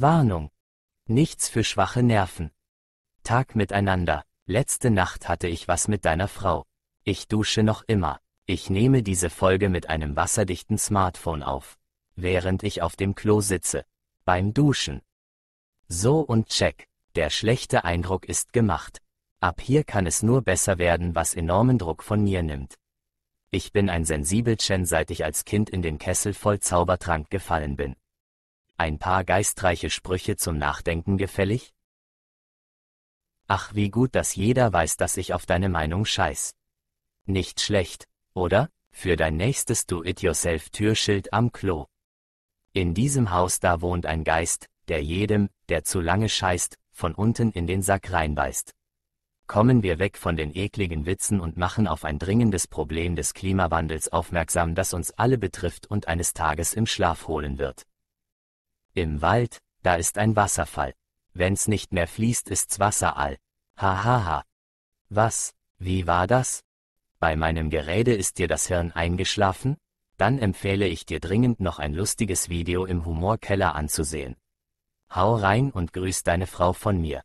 Warnung. Nichts für schwache Nerven. Tag miteinander. Letzte Nacht hatte ich was mit deiner Frau. Ich dusche noch immer. Ich nehme diese Folge mit einem wasserdichten Smartphone auf. Während ich auf dem Klo sitze. Beim Duschen. So und check. Der schlechte Eindruck ist gemacht. Ab hier kann es nur besser werden, was enormen Druck von mir nimmt. Ich bin ein Sensibelchen, seit ich als Kind in den Kessel voll Zaubertrank gefallen bin ein paar geistreiche Sprüche zum Nachdenken gefällig? Ach, wie gut, dass jeder weiß, dass ich auf deine Meinung scheiß. Nicht schlecht, oder? Für dein nächstes Do-it-yourself-Türschild am Klo. In diesem Haus da wohnt ein Geist, der jedem, der zu lange scheißt, von unten in den Sack reinbeißt. Kommen wir weg von den ekligen Witzen und machen auf ein dringendes Problem des Klimawandels aufmerksam, das uns alle betrifft und eines Tages im Schlaf holen wird. Im Wald, da ist ein Wasserfall. Wenn's nicht mehr fließt, ist's Wasser all. Hahaha. Ha, ha. Was, wie war das? Bei meinem Gerede ist dir das Hirn eingeschlafen? Dann empfehle ich dir dringend noch ein lustiges Video im Humorkeller anzusehen. Hau rein und grüß deine Frau von mir.